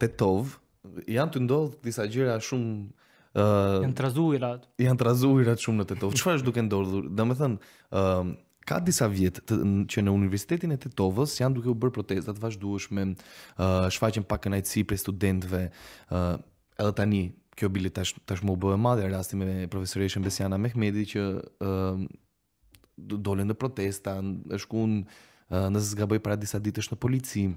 Petov, janë të ndodhë disa gjëra shumë... Uh, janë trazuirat. Janë trazuirat shumë në Tetov. Qëfar është duke ndodhur? Dhe me thënë, uh, ka disa vjetë të, që në Universitetin e Tetovës janë duke u bërë protestat vazhdueshme, uh, shfaqen pak kënajtësi për studentëve, uh, edhe tani kjo bile tash tashmë u bë më madhe rasti me profesoreshën Besiana Mehmeti që uh, dolën në protesta, është ku uh, në zgaboj para disa ditësh në polici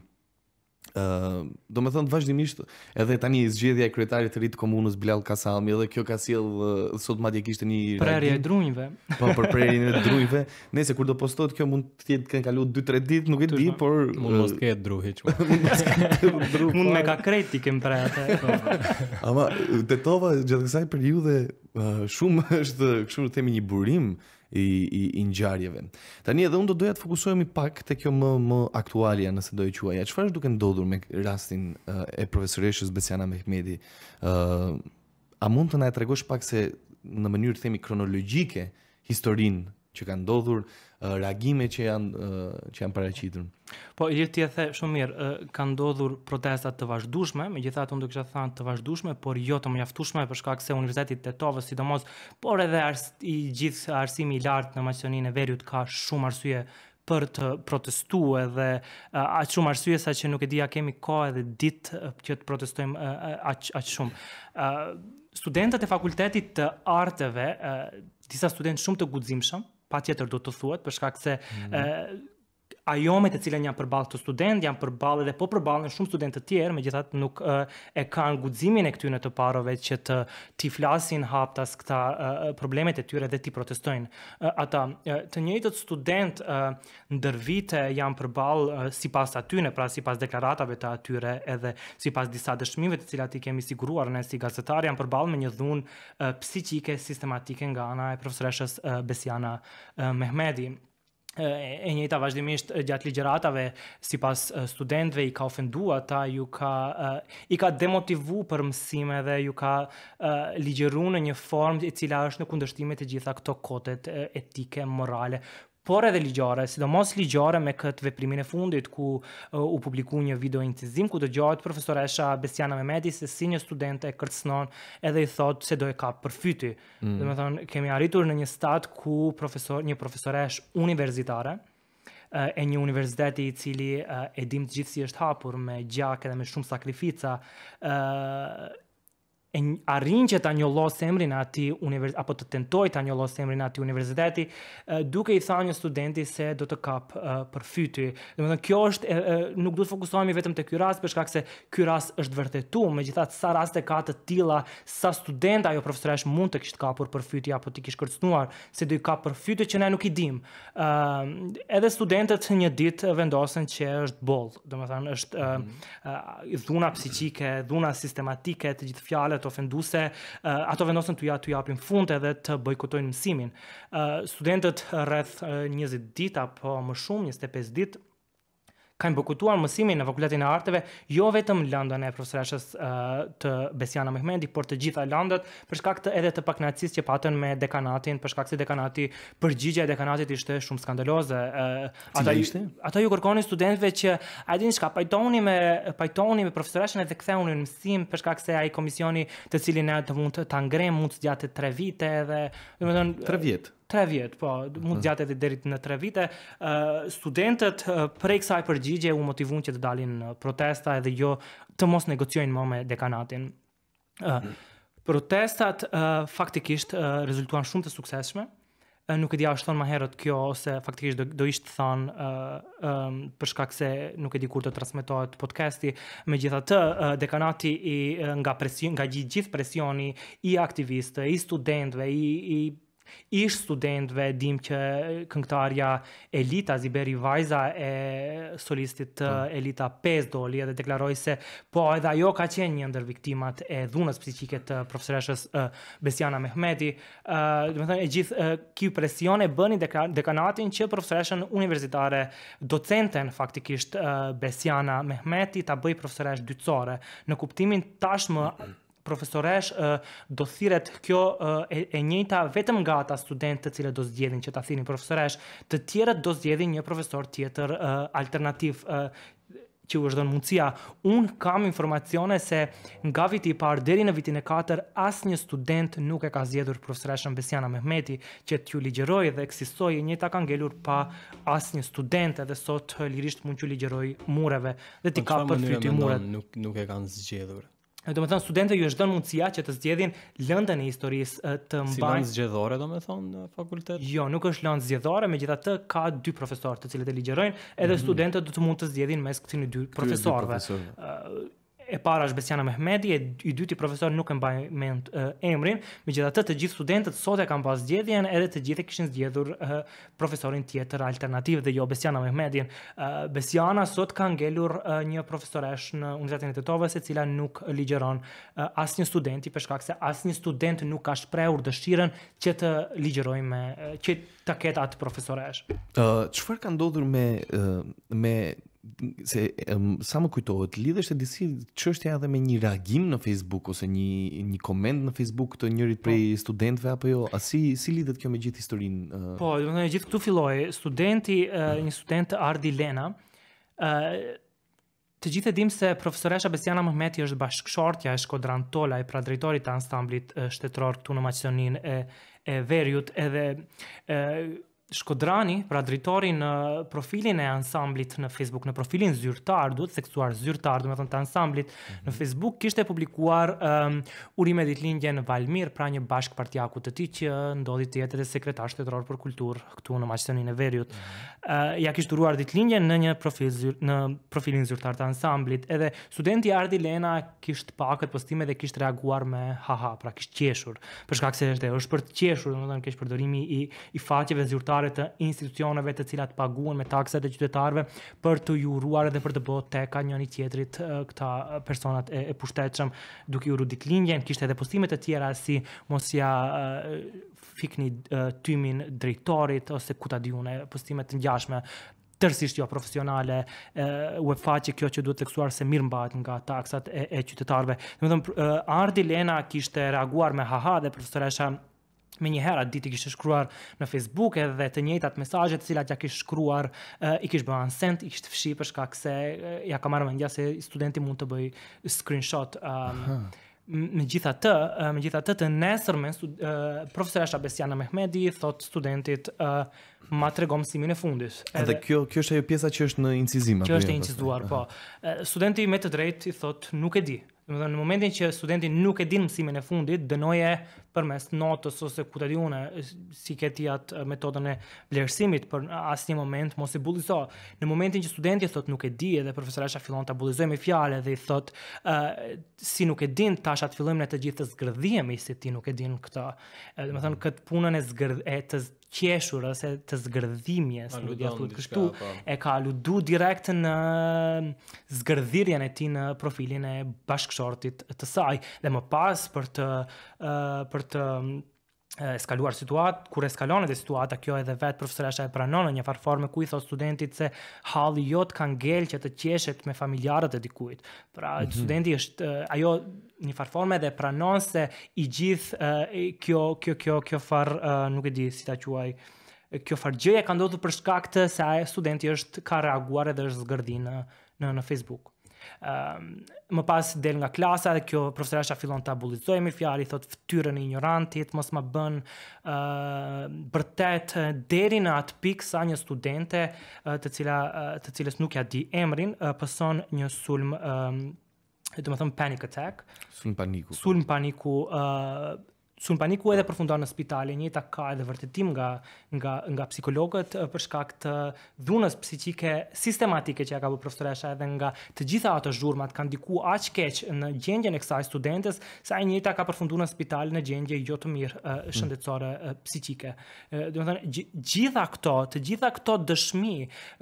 ë uh, do të vazhdimisht edhe tani zgjedhja e kryetarit të rritë të komunës Bilal Kasalmi edhe kjo ka sjell uh, sot madje kishte një prerje e drujve po për prerjen e drujve nëse kur do postohet kjo mund të tjetë kanë kaluar 2-3 ditë nuk e di por mund të ketë druhi çu mund me ka kreti kem pra atë ama tova gjatë kësaj periudhe uh, shumë është kështu të themi një burim i i, i ngjarjeve. Tani edhe unë do doja të fokusohemi pak te kjo më më aktualja nëse do e quaj. Çfarë është duke ndodhur me rastin uh, e profesoreshës Besiana Mehmeti? uh, a mund të na e tregosh pak se në mënyrë themi kronologjike historinë që kanë ndodhur uh, reagime që janë uh, që janë paraqitur. Po i ti e the shumë mirë, uh, kanë ndodhur protesta të vazhdueshme, megjithatë unë do kisha thënë të vazhdueshme, por jo të mjaftueshme për shkak se Universiteti i Tetovës sidomos, por edhe ars, i gjithë arsimi i lartë në Maqedoninë e Veriut ka shumë arsye për të protestu edhe uh, aqë shumë arsye sa që nuk e dija kemi ko edhe ditë që të protestojmë uh, aqë aq shumë. Uh, studentët e fakultetit të arteve, disa studentë shumë të gudzimshëm, patjetër do të thuhet për shkak se mm -hmm ajome e cilën janë përballë të student, janë përballë dhe po përballen shumë studentë të tjerë, megjithatë nuk e, e kanë guximin e këtyre të parove që të ti flasin haptas këta problemet e tyre dhe ti protestojnë. ata të njëjtët studentë ndër vite janë përballë sipas atyre, pra sipas deklaratave të atyre edhe sipas disa dëshmive të cilat i kemi siguruar ne si gazetar janë përballë me një dhunë psiqike sistematike nga ana e profesoreshës Besiana e, Mehmedi e njëta vazhdimisht gjatë ligjëratave sipas studentëve i ka ofenduar ata ju ka i ka demotivu për mësime dhe ju ka ligjëruar në një formë e cila është në kundërshtim me të gjitha këto kodet etike morale por edhe ligjore, sidomos ligjore me këtë veprimin e fundit ku uh, u publiku një video incizim, ku dëgjohet profesoresha Besiana Mehmeti se si një student e kërcënon edhe i thot se do e ka për fyty. Mm. Dhe me thonë, kemi arritur në një stat ku profesor, një profesoresh universitare e një universiteti i cili e dim të gjithë si është hapur me gjak edhe me shumë sakrifica e arrin që ta losë emrin ati universitet, apo të tentoj ta losë emrin ati universiteti duke i thënë një studenti se do të kap uh, për kjo është nuk du nuk duhet fokusohemi vetëm te ky rast për shkak se ky rast është vërtetuar, megjithatë sa raste ka të tilla sa studenta apo profesoresh mund të kishtë kapur për apo të kishtë kërcnuar, se do i kap për që ne nuk i dim. edhe studentët një ditë vendosen që është boll. dhe është uh, dhuna psiqike, dhuna sistematike, gjithë fjalët të ofenduese, uh, ato vendosen të ja të japin fund edhe të bojkotojnë mësimin. Uh, studentët rreth uh, 20 ditë apo më shumë, 25 ditë kanë bëkutuar mësimin në fakultetin e arteve, jo vetëm lëndën e profesoreshës uh, të Besiana Mehmendi, por të gjitha lëndët, për shkak të edhe të paknacis që patën me dekanatin, për shkak si dekanati, përgjigja e dekanatit ishte shumë skandaloze. Uh, ata, ishte? Ata ju kërkoni studentve që a din shka pajtoni me, me profesoreshën e dhe unë në mësim, për shkak se a i komisioni të cilin e të mund të angrem, mund të gjatë tre vite dhe... Tre vjetë? tre vjetë, po, mund mhm. gjatë edhe dherit në tre vite, studentët prej kësaj përgjigje u motivun që të dalin në protesta edhe jo të mos negociojnë më me dekanatin. Mhm. Protestat faktikisht rezultuan shumë të sukseshme, nuk e di është thonë ma herët kjo, ose faktikisht do, do ishtë thonë uh, um, se nuk e di kur të transmitohet podcasti, me gjitha të uh, dekanati i, uh, nga, presion, nga gjithë presioni i aktivistë, i studentve, i, i ish studentve, dim që këngtarja Elita, Ziberi Vajza e solistit të po. Elita 5 doli edhe deklaroj se po edhe ajo ka qenë një ndër viktimat e dhunës psiqike të profesoreshës uh, Besiana Mehmeti uh, dhe me thonë e gjithë uh, kjo presion e bëni dekanatin që profesoreshën universitare docenten faktikisht uh, Besiana Mehmeti ta bëj profesoresh dytësore në kuptimin tashmë profesoresh uh, do thiret kjo uh, e, e njëjta vetëm nga ata studentë të cilët do zgjedhin që ta thini profesoresh, të tjerët do zgjedhin një profesor tjetër uh, alternativ uh, që u është dhënë mundësia. Unë kam informacione se nga viti i parë deri në vitin e 4 asnjë student nuk e ka zgjedhur profesoreshën Besiana Mehmeti që t'ju ligjëroi dhe ekzistoi e njëta ka ngelur pa asnjë student edhe sot lirisht mund t'ju ligjëroi mureve dhe ti ka për fytyrë muret. Nuk nuk e kanë zgjedhur. Do me thonë, studentëve ju është dënë mundësia që të zgjedhin lëndën e historisë të mbajnë. Si lëndë zgjedhore, do me thonë, në fakultet? Jo, nuk është lëndë zgjedhore, me gjitha të ka dy profesorë të cilët e ligjerojnë, edhe mm -hmm. studentët du të mund të zgjedhin mes këtyre dy profesorëve e para është Besiana Mehmeti, e i dyti profesor nuk e mbaj me emrin, me gjitha të të gjithë studentët sot e kam pas zgjedhjen, edhe të gjithë e kishin zgjedhur uh, profesorin tjetër alternativ dhe jo Besiana Mehmeti. Uh, Besiana sot ka ngelur uh, një profesoresh në Universitetin e Tetovës, e cila nuk ligjeron uh, asë një studenti, përshkak se asë një student nuk ka shprehur dëshirën që të ligjerojme, uh, që të ketë atë profesoresh. Uh, qëfar ka ndodhur me, uh, me se um, sa më kujtohet lidhesh te disi çështja edhe me një reagim në Facebook ose një një koment në Facebook të njërit po. prej po. studentëve apo jo a si si lidhet kjo me gjithë historinë uh... Po, do të thonë gjithë këtu filloi studenti uh, një student Ardi Lena ë uh, të gjithë dim se profesoresha Besiana Mehmeti është bashkëshortja e Shkodran Tola e pra drejtori të ansamblit uh, shtetëror këtu në Maqedoninë e e Veriut edhe uh, Shkodrani, pra drejtori në profilin e ansamblit në Facebook, në profilin zyrtar, duhet seksuar zyrtar, duhet të ansamblit mm -hmm. në mhm. Facebook, kishte e publikuar um, urime dit lindje në Valmir, pra një bashk partijaku të ti që ndodhi të jetë edhe sekretar shtetëror për kultur, këtu në maqësënin e verjut. Mm -hmm. uh, ja kishtë duruar dit lindje në një profil zyr, në profilin zyrtar të ansamblit, edhe studenti Ardi Lena kishtë pakët postime dhe kishtë reaguar me haha, pra kishtë qeshur, përshkak se është për të qeshur, dhe më përdorimi i, i faqeve zyrtar kryetare të institucioneve të cilat paguhen me taksat e qytetarëve për të ju uruar edhe për të bërë teka njëri tjetrit këta personat e, e pushtetshëm duke ju rudit kishte edhe postime të tjera si mos ia fikni tymin drejtorit ose kuta diunë postime të ngjashme tërsisht jo profesionale uh, web faqe kjo që duhet të leksuar se mirë mbahet nga taksat e, e qytetarëve do të thonë Ardi Lena kishte reaguar me haha dhe profesoresha Me një herë atë ditë i kishtë shkruar në Facebook edhe të njëjtat mesazhe të cilat ja kishtë shkruar, uh, i kishtë bëha në send, i kishtë fëshi për shkak se uh, ja ka marrë vendja se studenti mund të bëjë screenshot. Uh, me gjitha të, me gjitha të të nesër me, uh, profesor Shabesiana Mehmedi thot studentit, uh, ma të regomë simin e fundis. Edhe, edhe kjo, kjo është ajo pjesa që është në incizim? Kjo jo, është e incizuar, po. Uh, studenti me të drejt i thot, nuk e di, Dhe më dhe në momentin që studenti nuk e din mësimin e fundit, dënoje për mes notës ose ku të si këti atë metodën e vlerësimit për asë një moment, mos e bulizo. Në momentin që studenti thot nuk e di edhe profesor Asha fillon të bulizoj me fjale dhe i thot uh, si nuk e din, ta shatë fillojme në të gjithë të zgërdhjemi si ti nuk e din këta. Dhe më thënë, këtë punën e, zgërd, e të, qeshur ose të zgërdhimjes në thotë kështu po. e ka aludu direkt në zgërdhirjen e tij në profilin e bashkëshortit të saj dhe më pas për të uh, për të e skaluar situat, kur e e situata, kjo edhe vetë profesore ashtë e pranonë, një farforme ku i thot studentit se halë i jotë kanë gelë që të qeshet me familjarët e dikuit. Pra, mm -hmm. studenti është, ajo një farforme dhe pranonë se i gjithë kjo, kjo, kjo, kjo farë, nuk e di si ta quaj, kjo farë gjëja ka ndodhë përshkakte se a studenti është ka reaguar edhe është zgërdi në, në, në Facebook. Um, më pas del nga klasa dhe kjo profesoresha fillon ta bullizoj me thot fytyrën e ignorantit, mos ma bën ë uh, bërtet deri në atë pikë sa një studente uh, të cila uh, të cilës nuk ja di emrin, uh, pason një sulm ë um, ehm, do të them panic attack, sulm paniku. Sulm paniku ë uh, sun paniku edhe përfundon në spital, e njëta ka edhe vërtetim nga nga nga psikologët për shkak të dhunës psiqike sistematike që ja ka bërë profesoresha edhe nga të gjitha ato zhurmat kanë diku aq keq në gjendjen e kësaj studentes, sa e njëta ka përfunduar në spital në gjendje jo të mirë mm. shëndetësore psiqike. Do të thonë gjitha këto, të gjitha këto dëshmi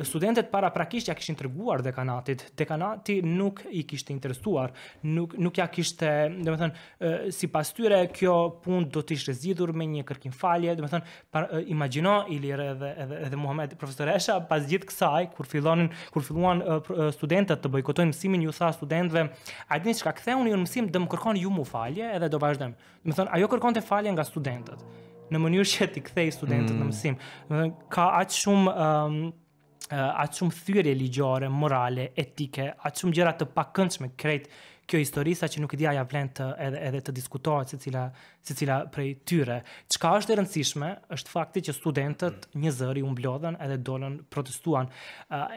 studentët para prakisht ja kishin treguar dekanatit. Dekanati nuk i kishte interesuar, nuk nuk ja kishte, do të thonë sipas tyre kjo punë do të ishte zgjidhur me një kërkim falje, do të thonë imagjino Ilir edhe edhe edhe Muhamedi profesoresha Esha pas gjithë kësaj kur fillonin kur filluan studentët të bojkotojnë mësimin, ju tha studentëve, a dini çka ktheuni unë mësim, dëm më kërkon ju mu falje edhe do vazhdojmë. Do të thonë ajo kërkonte falje nga studentët në mënyrë që ti kthej studentët mm. në mësim. Do të thonë ka aq shumë um, aq shumë thyrje ligjore, morale, etike, aq shumë gjëra të pakëndshme krejt kjo histori sa që nuk i dia ja vlen të edhe edhe të diskutohet secila secila prej tyre. Çka është e rëndësishme është fakti që studentët mm. një zëri umblodhen edhe dolën protestuan.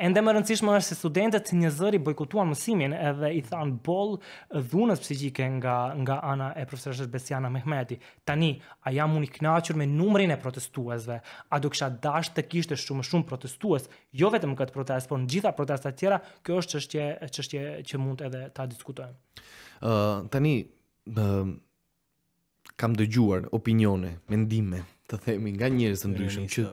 Ende më rëndësishme është se studentët një zëri bojkotuan mësimin edhe i than boll dhunës psigjike nga nga ana e profesorit Besiana Mehmeti. Tani a jam unë i kënaqur me numrin e protestuesve? A do kisha dash të kishte shumë shumë protestues? Jo vetëm këtë protest, por në gjitha protestat e tjera, kjo është çështje çështje që mund edhe ta diskutojmë. Uh, tani, uh, kam dëgjuar opinione, mendime, të themi, nga njerës të ndryshëm, që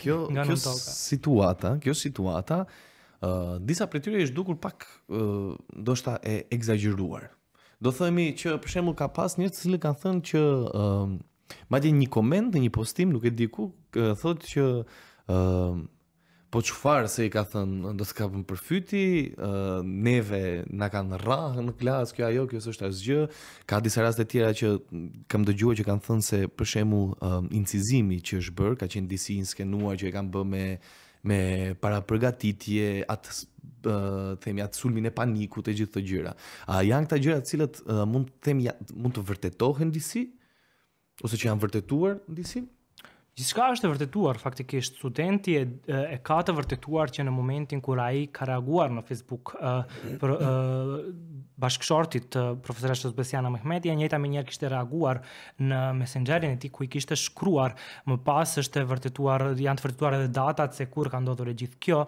kjo, kjo situata, kjo situata, uh, disa për tyre është dukur pak, uh, do shta e egzageruar. Do themi që për shembull ka pas njerëz që kanë thënë që uh, madje një koment në një postim, nuk e di ku, thotë që po çfarë se i ka thënë do të kapën për fyti, neve na kanë rrah në klasë, kjo ajo, kjo s'është asgjë. Ka disa raste të tjera që kam dëgjuar që kanë thënë se për shembull incizimi që është bër, ka qenë disi inskenuar që e kanë bërë me me para përgatitje atë uh, themi atë sulmin e panikut e gjithë të gjëra. A janë këta gjëra të cilët uh, mund të themi mund të vërtetohen disi ose që janë vërtetuar disi? Gjithka është e vërtetuar faktikisht studenti e, e ka të vërtetuar që në momentin kur ai ka reaguar në Facebook uh, për uh, bashkëshortit të profesorit Besiana Mehmeti, e njëjta menjëherë kishte reaguar në Messengerin e tij ku i kishte shkruar, më pas është e vërtetuar janë të vërtetuar edhe datat se kur ka ndodhur e gjithë kjo.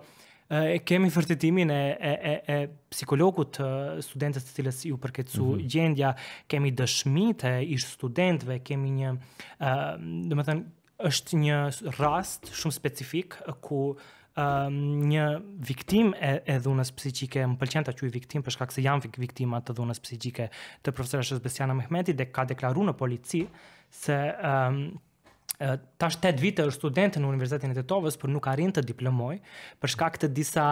E kemi vërtetimin e, e, e, e psikologut të studentës të cilës ju përketsu mm -hmm. gjendja, kemi dëshmitë e ish studentve, kemi një, uh, dhe thënë, është një rast shumë specifik ku um, një viktim e, e dhunës psiqike, më pëlqen ta quaj viktim për shkak se janë viktima të dhunës psiqike të profesorës Shoshbesiana Mehmeti dhe ka deklaruar në polici se um, tash 8 vite është student në Universitetin e Tetovës por nuk arrin të diplomoj për shkak të disa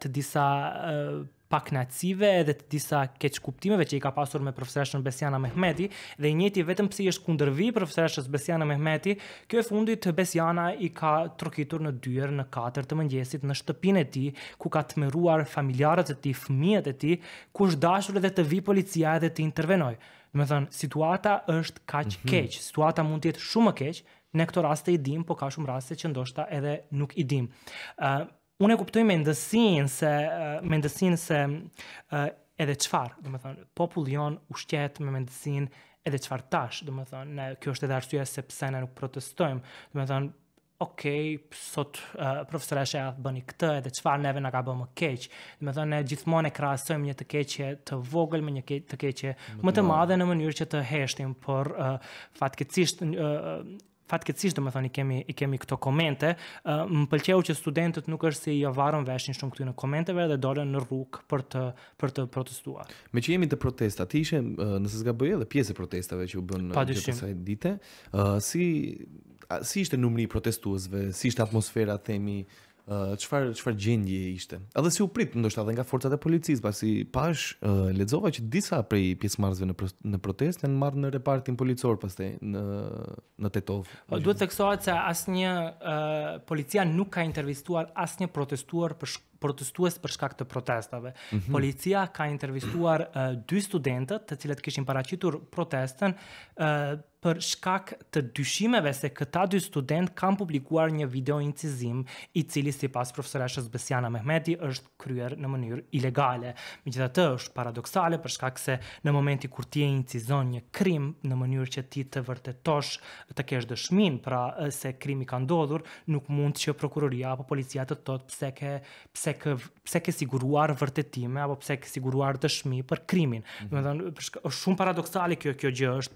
të disa pak edhe të disa keq kuptimeve që i ka pasur me profesoreshën Besiana Mehmeti dhe i njëti vetëm pse i është kundërvi profesoreshës Besiana Mehmeti, kjo e fundit Besiana i ka trokitur në dyer në katër të mëngjesit në shtëpinë e tij ku ka tmerruar familjarët e tij, fëmijët e tij, ku është dashur edhe të vi policia edhe të intervenojë. Do të thonë, situata është kaq mhm. keq, situata mund të jetë shumë më keq. Në këto raste i dim, po ka shumë raste që ndoshta edhe nuk i dim. Ëh, unë e kuptoj me ndësin se, me ndësin se uh, edhe qfar, dhe më thonë, popullion ushtjet me ndësin edhe qfar tash, dhe më thonë, ne, kjo është edhe arsye se pse ne nuk protestojmë, dhe më thonë, okej, okay, sot uh, profesore shë bëni këtë, edhe qfar neve nga ka bëmë keq, dhe më thonë, ne gjithmonë e krasojmë një të keqje të vogël me një të keqje më të madhe në mënyrë që të heshtim, por uh, fatkecisht uh, fatkeqësisht do të thoni kemi i kemi këto komente, uh, më pëlqeu që studentët nuk është si i avarën veshin shumë këtu në komenteve dhe dolën në rrugë për të për të protestuar. Me që jemi të protesta, ti ishe nëse zgaboj edhe pjesë e protestave që u bën gjatë kësaj dite, uh, si a, si ishte numri i protestuesve, si ishte atmosfera, themi, çfar uh, çfarë gjendje ishte. Edhe si u prit ndoshta edhe nga forcat e policisë, pasi pash uh, lexova që disa prej pjesëmarrësve në në protestë janë marrë në repartin policor pastaj në në Tetov. Duhet të theksohet se asnjë uh, policia nuk ka intervistuar asnjë protestuar për protestues për shkak të protestave. Mm -hmm. Policia ka intervistuar uh, dy studentë të cilët kishin paraqitur protestën uh, për shkak të dyshimeve se këta dy student kanë publikuar një video incizim i cili si pas profesoreshës Besiana Mehmeti është kryer në mënyrë ilegale. Me gjitha të është paradoxale për shkak se në momenti kur ti e incizon një krim në mënyrë që ti të vërtetosh të kesh dëshmin pra se krimi ka ndodhur nuk mund që prokuroria apo policia të të pse ke, pse ke pse ke siguruar vërtetime apo pse ke siguruar dëshmi për krimin. Mm -hmm. Domethënë është shumë paradoksale kjo kjo gjë është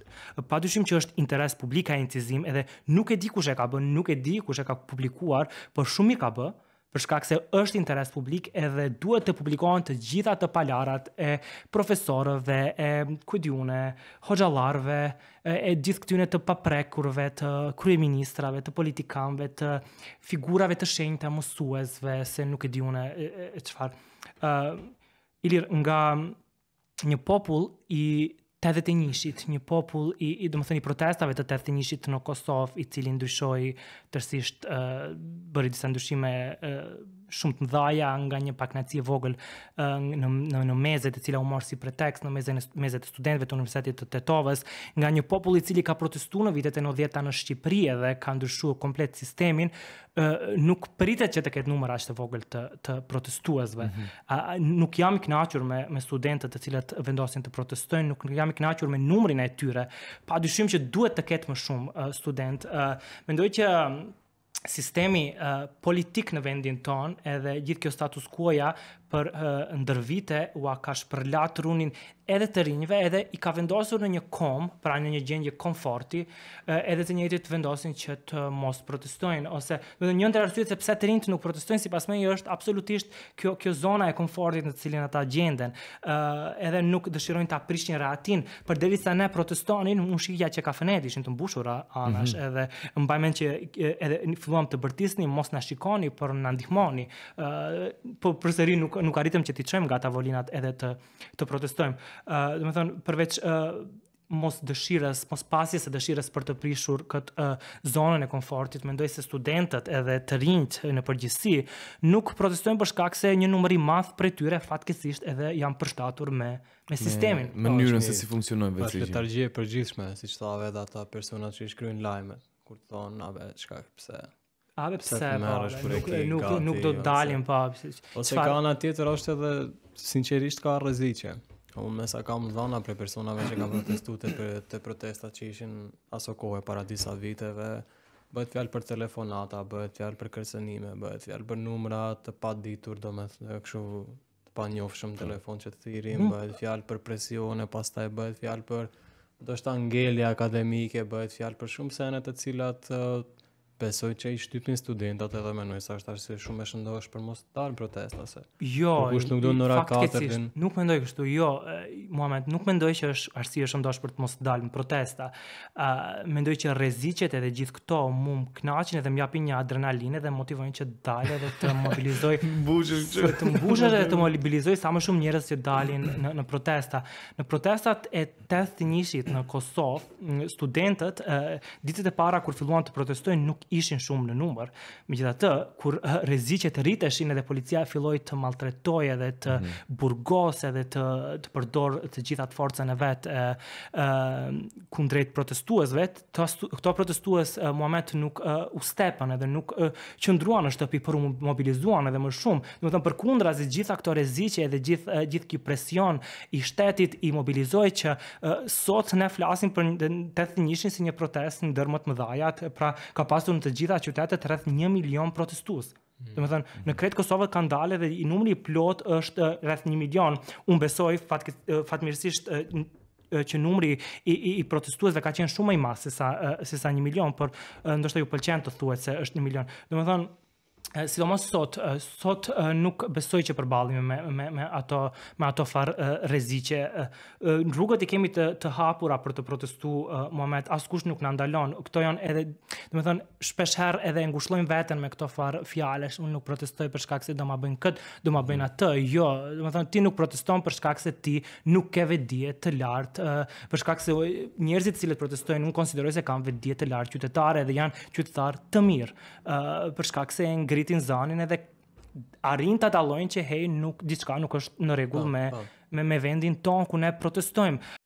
padyshim që është interes publik ai incizim edhe nuk e di kush e ka bën, nuk e di kush e ka publikuar, por shumë i ka bë për shkak se është interes publik edhe duhet të publikohen të gjitha të palarat e profesorëve e kujdiune, hoxhallarve, e, e gjithë këtyre të paprekurve të kryeministrave, të politikanve, të figurave të shenjta mësuesve, se nuk e diunë çfarë. qëfar. uh, Ilir nga një popull i të edhe të një popull i, i dëmë i protestave të të edhe të në Kosovë, i cili ndryshoj tërsisht uh, disa ndryshime uh, shumë të mdhaja nga një pak e vogël në, në, në mezet e cila u morë si pretekst, në mezet, mezet e studentve të Universitetit të Tetovës, nga një popull i cili ka protestu në vitet e 90 ta në Shqipëri dhe ka ndryshu komplet sistemin, nuk pritet që të ketë numër ashtë të vogël të, të protestuazve. Mm -hmm. Nuk jam i knaqur me, me studentët të cilat vendosin të protestojnë, nuk jam i knaqur me numërin e tyre, pa dyshim që duhet të ketë më shumë student. Mendoj që sistemi uh, politik në vendin ton edhe gjithë kjo status quo ja për uh, u ua ka shpërlat runin edhe të rinjve edhe i ka vendosur në një kom pra në një gjendje komforti uh, edhe të njëjtit të vendosin që të mos protestojnë ose do të një ndër arsye se pse të rinjt nuk protestojnë sipas më është absolutisht kjo kjo zona e komfortit në të cilin ata gjenden uh, edhe nuk dëshirojnë ta prishin ratin, për ne protestonin unë shihja që kafenet ishin të mbushura anash mm -hmm. edhe që edhe filluam të bërtisni, mos na shikoni por na ndihmoni uh, po përsëri nuk nuk arritëm që t'i çojmë nga tavolinat edhe të të protestojmë. ë uh, do të thon përveç uh, mos dëshirës, mos pasjes së dëshirës për të prishur këtë uh, zonën e me mendoj se studentët edhe të rinjt në përgjithësi nuk protestojnë për shkak se një numër i madh prej tyre fatkesisht edhe janë përshtatur me me sistemin. Me mënyrën se si funksionojnë pra, vetë. Është letargji e përgjithshme, siç thave edhe ata persona që shkruajnë lajmet, kur thonë, "Abe, çka pse?" A be pse kur Nuk nuk do të dalim pa. Ose ka ana tjetër është edhe sinqerisht ka rëzice. Unë mesa kam dhëna për personave që kanë protestuar të për protestat që ishin aso kohë para disa viteve, bëhet fjalë për telefonata, bëhet fjalë për kërcënime, bëhet fjalë për numra të paditur, domethënë kështu pa njohshëm po. telefon që thirrim, mm. bëhet fjalë për presion e pastaj bëhet fjalë për do të ngelja akademike, bëhet fjalë për shumë sene të cilat Besoj që i shtypin studentat edhe menoj sa është arsye shumë e shëndosh për mos të dalë protesta se. Jo, kush nuk duan ora 4 din. Nuk mendoj kështu. Jo, Muhamet, nuk mendoj që është arsye shëndosh për të mos dalë në protesta. Uh, mendoj që rreziqet edhe gjithë këto mu më kënaqin edhe më japin një adrenalinë dhe motivojnë që dalë edhe të mobilizoj. Mbushën që të mbushën edhe të mobilizoj sa më shumë njerëz që dalin në në protesta. Në protestat e të shit në Kosovë, studentët ditët e para kur filluan të protestojnë nuk ishin shumë në numër. Megjithatë, kur eh, rreziqet rriteshin edhe policia filloi të maltretojë edhe të mm -hmm. burgosë edhe të të përdor të gjitha forcën e vet ë eh, eh, kundrejt protestuesve, këto protestues Muhamet nuk e, u stepën edhe nuk qëndruan në shtëpi por mobilizuan edhe më shumë. Do të thonë përkundra se gjitha këto rreziqe edhe gjithë gjithë ky presion i shtetit i mobilizoi që e, sot ne flasim për 81-shin si një protestë ndër më të mëdhajat, pra ka pasur në të gjitha qytetet rreth 1 milion protestues. Mm. Domethënë, mm në mhm. Kret Kosovë kanë dalë dhe i numri i plot është rreth 1 milion. Unë besoj fat fatmirësisht që numri i i, i protestuesve ka qenë shumë më i madh se sa se sa 1 milion, por ndoshta ju pëlqen të thuhet se është 1 milion. Domethënë, sidomos sot sot nuk besoj që përballemi me me me ato me ato far rreziqe në rrugët i kemi të të hapura për të protestuar Mohamed, askush nuk na ndalon këto janë edhe do të thënë, shpesh edhe e vetën veten me këto farë fjalësh unë nuk protestoj për shkak se do ma bëjnë kët do ma bëjnë atë jo do të thënë, ti nuk proteston për shkak se ti nuk ke vedi të lartë për shkak se njerëzit cilët protestojnë unë konsideroj se kanë vedi të lartë qytetare dhe janë qytetar të mirë për shkak se rritin zanin edhe arrin ta dallojnë që hej nuk diçka nuk është në rregull po, me po. me me vendin ton ku ne protestojmë.